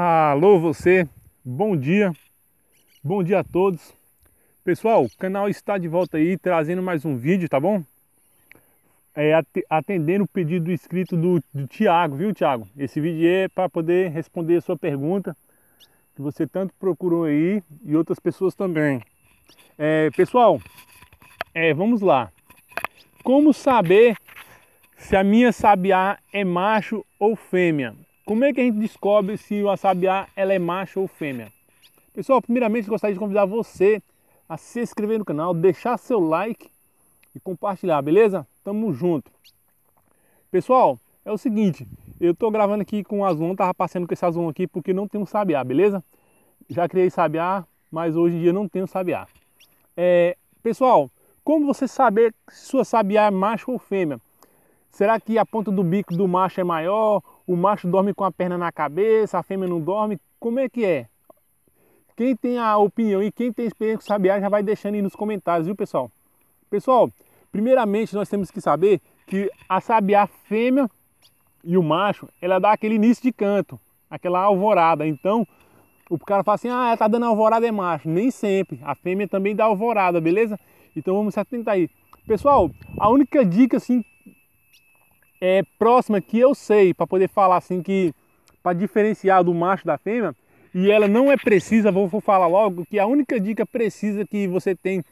Alô você, bom dia, bom dia a todos. Pessoal, o canal está de volta aí trazendo mais um vídeo, tá bom? É, atendendo o pedido escrito do, do Tiago, viu Tiago? Esse vídeo é para poder responder a sua pergunta que você tanto procurou aí e outras pessoas também. É, pessoal, é, vamos lá. Como saber se a minha sabiá é macho ou fêmea? Como é que a gente descobre se o sabiá ela é macho ou fêmea? Pessoal, primeiramente gostaria de convidar você a se inscrever no canal, deixar seu like e compartilhar, beleza? Tamo junto. Pessoal, é o seguinte, eu tô gravando aqui com o azul, tava passando com esse azul aqui porque não tem um sabiá, beleza? Já criei sabiá, mas hoje em dia não tenho sabiá. É, pessoal, como você saber se sua sabiá é macho ou fêmea? Será que a ponta do bico do macho é maior o macho dorme com a perna na cabeça, a fêmea não dorme, como é que é? Quem tem a opinião e quem tem experiência com sabiá já vai deixando aí nos comentários, viu pessoal? Pessoal, primeiramente nós temos que saber que a sabiá fêmea e o macho, ela dá aquele início de canto, aquela alvorada. Então, o cara fala assim, ah, ela tá dando alvorada é macho. Nem sempre, a fêmea também dá alvorada, beleza? Então vamos se atentar aí. Pessoal, a única dica assim é, próxima que eu sei para poder falar assim que para diferenciar do macho da fêmea e ela não é precisa, vou falar logo que a única dica precisa que você tem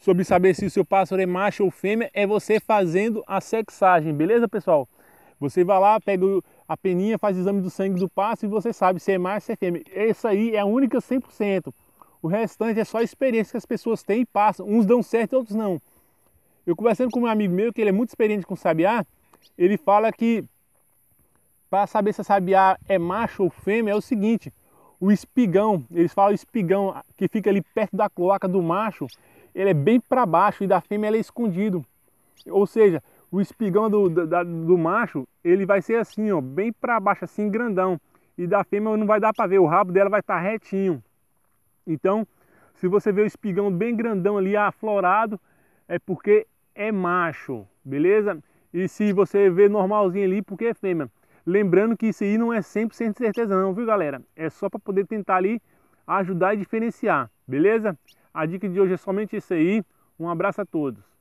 sobre saber se o seu pássaro é macho ou fêmea é você fazendo a sexagem, beleza pessoal? Você vai lá, pega a peninha, faz o exame do sangue do pássaro e você sabe se é macho ou se é fêmea. Essa aí é a única 100%. O restante é só experiência que as pessoas têm e passam. Uns dão certo, outros não. Eu conversando com um amigo meu, que ele é muito experiente com sabiá, ele fala que para saber se a sabiá é macho ou fêmea é o seguinte: o espigão, eles falam espigão que fica ali perto da cloaca do macho, ele é bem para baixo e da fêmea ele é escondido. Ou seja, o espigão do, do, do macho ele vai ser assim, ó, bem para baixo, assim grandão, e da fêmea não vai dar para ver, o rabo dela vai estar tá retinho. Então, se você vê o espigão bem grandão ali aflorado, é porque é macho, beleza? E se você vê normalzinho ali, porque é fêmea. Lembrando que isso aí não é 100% certeza não, viu galera? É só para poder tentar ali ajudar e diferenciar, beleza? A dica de hoje é somente isso aí. Um abraço a todos.